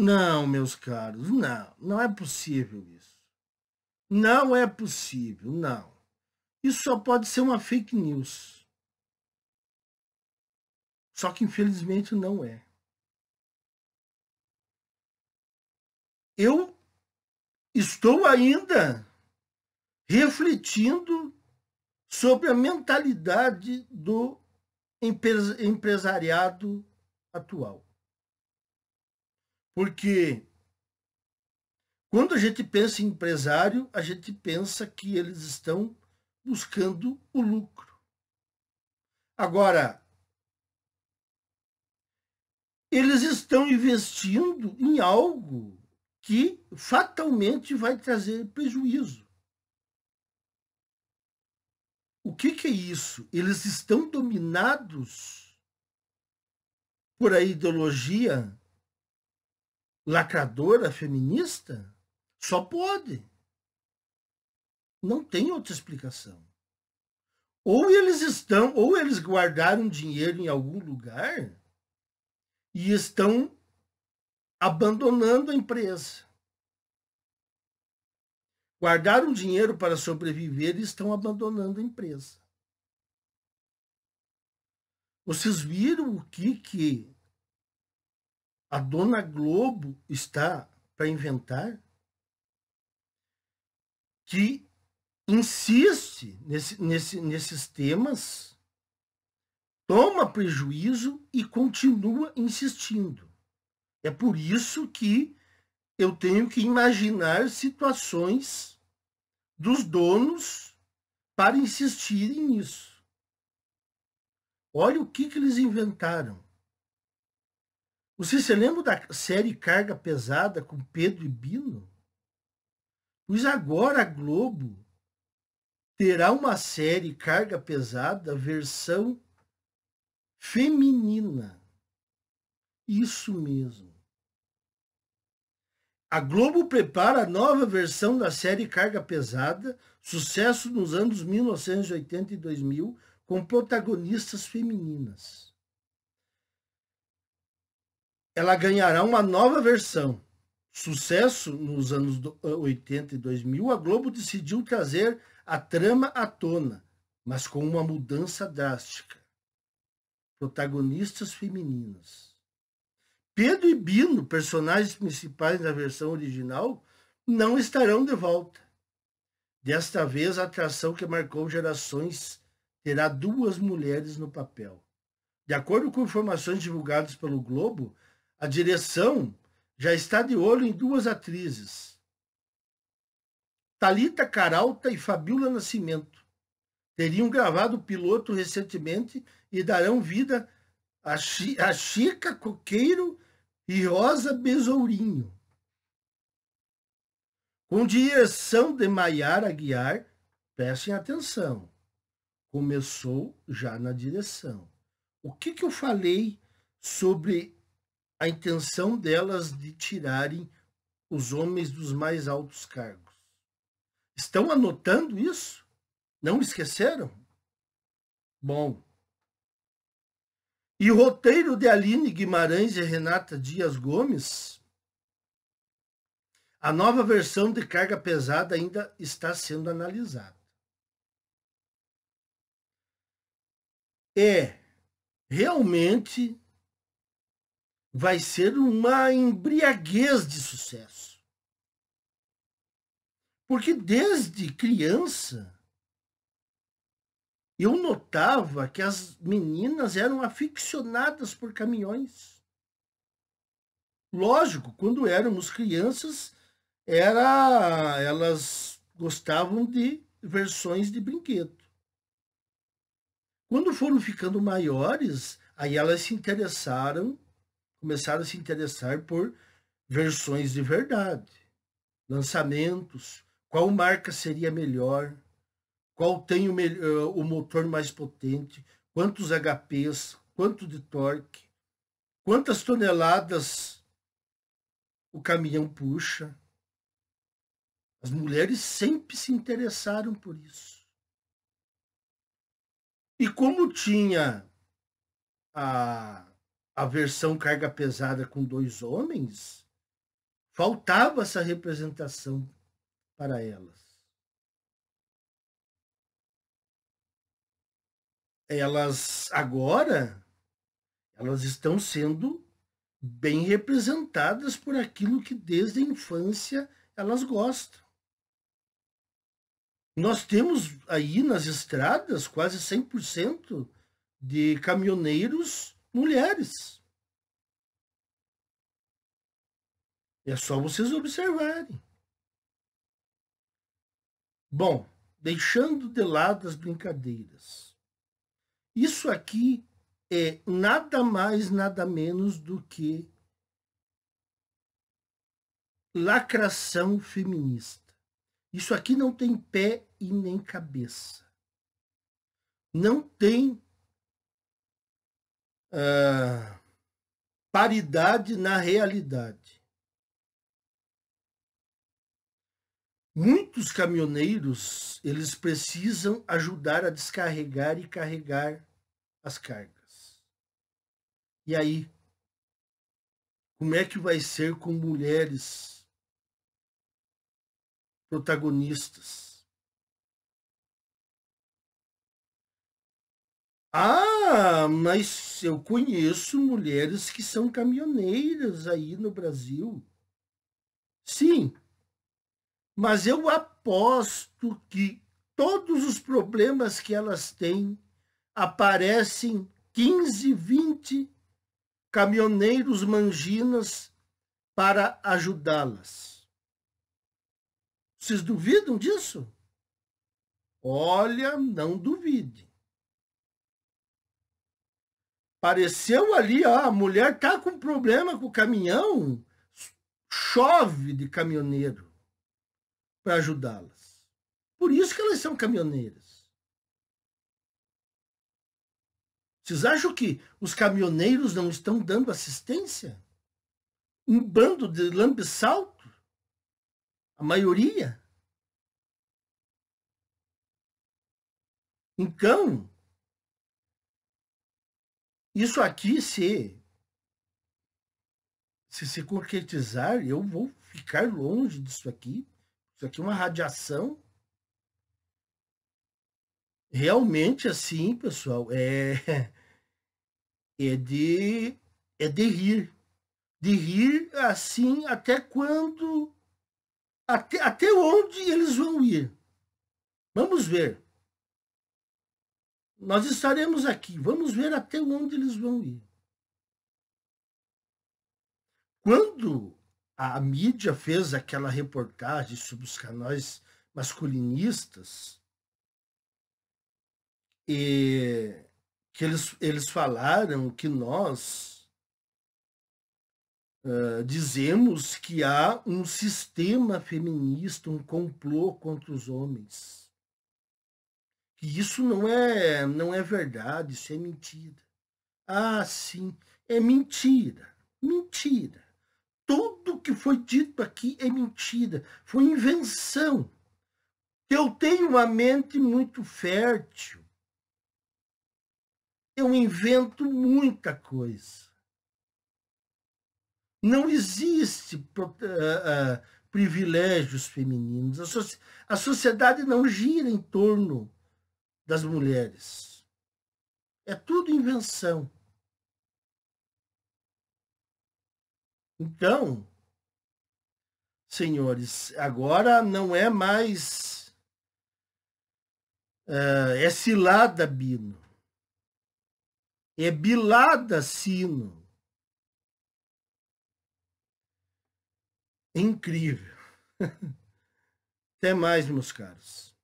Não, meus caros, não. Não é possível isso. Não é possível, não. Isso só pode ser uma fake news. Só que infelizmente não é. Eu estou ainda refletindo sobre a mentalidade do empresariado atual. Porque quando a gente pensa em empresário, a gente pensa que eles estão buscando o lucro. Agora, eles estão investindo em algo que fatalmente vai trazer prejuízo. O que, que, é isso? Eles estão dominados por a ideologia lacradora feminista? Só pode. Não tem outra explicação. Ou eles estão, ou eles guardaram dinheiro em algum lugar e estão abandonando a empresa. Guardaram dinheiro para sobreviver e estão abandonando a empresa. Vocês viram o que, que a dona Globo está para inventar que insiste nesse, nesse, nesses temas, toma prejuízo e continua insistindo. É por isso que eu tenho que imaginar situações dos donos para insistirem nisso. Olha o que, que eles inventaram. Você se lembra da série Carga Pesada com Pedro e Bino? Pois agora a Globo terá uma série Carga Pesada versão feminina. Isso mesmo. A Globo prepara a nova versão da série Carga Pesada, sucesso nos anos 1980 e 2000, com protagonistas femininas ela ganhará uma nova versão. Sucesso nos anos 80 eh, e 2000, a Globo decidiu trazer a trama à tona, mas com uma mudança drástica. Protagonistas femininas. Pedro e Bino, personagens principais da versão original, não estarão de volta. Desta vez, a atração que marcou gerações terá duas mulheres no papel. De acordo com informações divulgadas pelo Globo, a direção já está de olho em duas atrizes. Talita Caralta e Fabiola Nascimento teriam gravado o piloto recentemente e darão vida a, Chi, a Chica Coqueiro e Rosa Besourinho. Com direção de Maiara Aguiar, prestem atenção. Começou já na direção. O que, que eu falei sobre a intenção delas de tirarem os homens dos mais altos cargos. Estão anotando isso? Não esqueceram? Bom. E o roteiro de Aline Guimarães e Renata Dias Gomes? A nova versão de carga pesada ainda está sendo analisada. É realmente vai ser uma embriaguez de sucesso. Porque desde criança eu notava que as meninas eram aficionadas por caminhões. Lógico, quando éramos crianças, era elas gostavam de versões de brinquedo. Quando foram ficando maiores, aí elas se interessaram começaram a se interessar por versões de verdade, lançamentos, qual marca seria melhor, qual tem o, melhor, eh, o motor mais potente, quantos HPs, quanto de torque, quantas toneladas o caminhão puxa. As mulheres sempre se interessaram por isso. E como tinha a a versão carga pesada com dois homens, faltava essa representação para elas. Elas agora elas estão sendo bem representadas por aquilo que desde a infância elas gostam. Nós temos aí nas estradas quase 100% de caminhoneiros mulheres. É só vocês observarem. Bom, deixando de lado as brincadeiras. Isso aqui é nada mais, nada menos do que lacração feminista. Isso aqui não tem pé e nem cabeça. Não tem uh, paridade na realidade. Muitos caminhoneiros, eles precisam ajudar a descarregar e carregar as cargas. E aí, como é que vai ser com mulheres protagonistas? Ah, mas eu conheço mulheres que são caminhoneiras aí no Brasil. Sim, mas eu aposto que todos os problemas que elas têm aparecem 15, 20 caminhoneiros manginas para ajudá-las. Vocês duvidam disso? Olha, não duvide. Apareceu ali, ó, a mulher tá com problema com o caminhão, chove de caminhoneiro para ajudá-las. Por isso que elas são caminhoneiras. Vocês acham que os caminhoneiros não estão dando assistência? Um bando de lambe A maioria? Então, isso aqui, se, se se concretizar, eu vou ficar longe disso aqui. Isso aqui é uma radiação. Realmente, assim, pessoal, é, é de é de rir. De rir assim até quando. Até, até onde eles vão ir. Vamos ver. Nós estaremos aqui, vamos ver até onde eles vão ir. Quando a mídia fez aquela reportagem sobre os canais masculinistas, e que eles, eles falaram que nós uh, dizemos que há um sistema feminista, um complô contra os homens que isso não é, não é verdade, isso é mentira. Ah, sim, é mentira. Mentira. Tudo que foi dito aqui é mentira, foi invenção. Eu tenho uma mente muito fértil. Eu invento muita coisa. Não existe uh, uh, privilégios femininos. A, so a sociedade não gira em torno das mulheres. É tudo invenção. Então, senhores, agora não é mais. Uh, é cilada, Bino. É bilada, sino. Incrível. Até mais, meus caros.